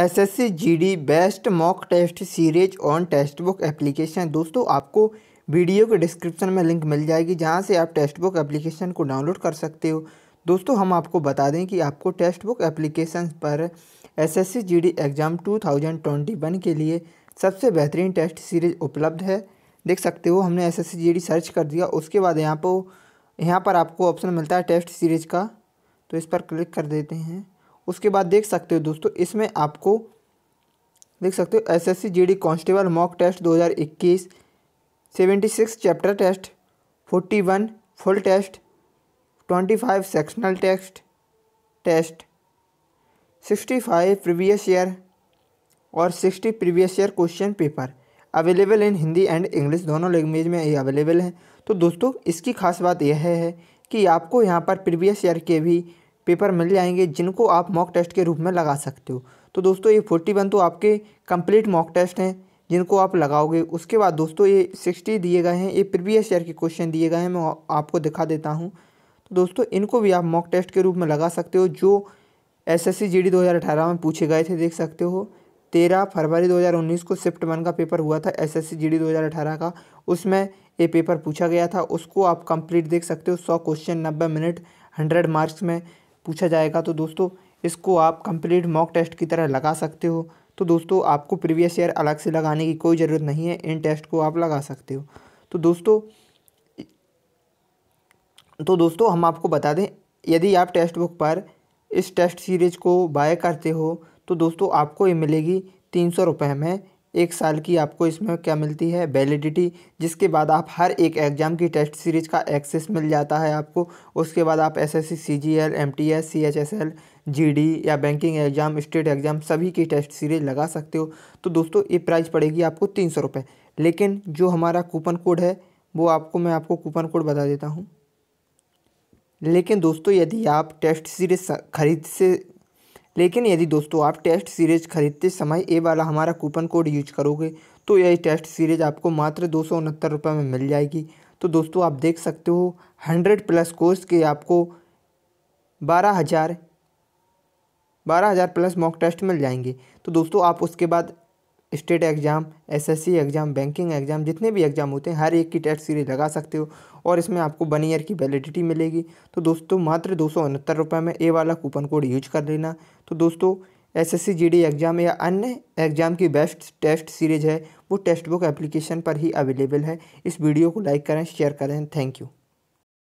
SSC GD best mock test series on Testbook application दोस्तों आपको video के description में लिंक मिल जाएगी जहां से आप टेक्स्ट बुक एप्लीकेशन को डाउनलोड कर सकते हो दोस्तों हम आपको बता दें कि आपको टेक्स्ट बुक एप्लीकेशन पर एसएससी जीडी एग्ज़ाम टू के लिए सबसे बेहतरीन टेस्ट सीरीज उपलब्ध है देख सकते हो हमने एस एस सर्च कर दिया उसके बाद यहाँ पर यहाँ पर आपको ऑप्शन मिलता है टेस्ट सीरीज का तो इस पर क्लिक कर देते हैं उसके बाद देख सकते हो दोस्तों इसमें आपको देख सकते हो SSC GD constable mock test 2021 हज़ार chapter test 41 full test 25 sectional test test 65 previous year और 60 previous year question paper available in Hindi and English दोनों लैंग्वेज में ये अवेलेबल हैं तो दोस्तों इसकी खास बात यह है कि आपको यहाँ पर प्रीवियस ईयर के भी पेपर मिल जाएंगे जिनको आप मॉक टेस्ट के रूप में लगा सकते हो तो दोस्तों ये फोर्टी वन तो आपके कंप्लीट मॉक टेस्ट हैं जिनको आप लगाओगे उसके बाद दोस्तों ये सिक्सटी दिए गए हैं ये प्रीवियस ईयर के क्वेश्चन दिए गए हैं मैं आपको दिखा देता हूँ तो दोस्तों इनको भी आप मॉक टेस्ट के रूप में लगा सकते हो जो S S C G D दो हज़ार अठारह में पूछे गए थे देख सकते हो तेरह फरवरी 2019 को शिफ्ट वन का पेपर हुआ था S S C G D दो हज़ार अठारह का उसमें ये पेपर पूछा गया था उसको आप कंप्लीट देख सकते हो सौ क्वेश्चन नब्बे मिनट हंड्रेड मार्क्स में पूछा जाएगा तो दोस्तों इसको आप कंप्लीट मॉक टेस्ट की तरह लगा सकते हो तो दोस्तों आपको प्रीवियस ईयर अलग से लगाने की कोई ज़रूरत नहीं है इन टेस्ट को आप लगा सकते हो तो दोस्तों तो दोस्तों हम आपको बता दें यदि आप टेक्स्ट बुक पर इस टेस्ट सीरीज को बाय करते हो तो दोस्तों आपको ये मिलेगी तीन सौ रुपये में एक साल की आपको इसमें क्या मिलती है वैलिडिटी जिसके बाद आप हर एक एग्ज़ाम की टेस्ट सीरीज का एक्सेस मिल जाता है आपको उसके बाद आप S S C C G L M T S C H S L G D या बैंकिंग एग्ज़ाम स्टेट एग्ज़ाम सभी की टेस्ट सीरीज लगा सकते हो तो दोस्तों ये प्राइस पड़ेगी आपको तीन सौ रुपये लेकिन जो हमारा कूपन कोड है वो आपको मैं आपको कूपन कोड बता देता हूँ लेकिन दोस्तों यदि आप टेस्ट सीरीज खरीद से लेकिन यदि दोस्तों आप टेस्ट सीरीज खरीदते समय ए वाला हमारा कूपन कोड यूज करोगे तो यह टेस्ट सीरीज आपको मात्र दो सौ में मिल जाएगी तो दोस्तों आप देख सकते हो हंड्रेड प्लस कोर्स के आपको बारह हज़ार बारह हज़ार प्लस मॉक टेस्ट मिल जाएंगे तो दोस्तों आप उसके बाद state exam SSC exam banking exam जितने भी एग्ज़ाम होते हैं हर एक की टेस्ट सीरीज लगा सकते हो और इसमें आपको वन ईयर की वैलिडिटी मिलेगी तो दोस्तों मात्र दो सौ उनहत्तर रुपये में ए वाला कूपन कोड यूज कर लेना तो दोस्तों एसएससी जीडी e एग्ज़ाम या अन्य एग्ज़ाम की बेस्ट टेस्ट सीरीज है वो टेक्स्ट बुक एप्लीकेशन पर ही अवेलेबल है इस वीडियो को लाइक करें शेयर करें थैंक यू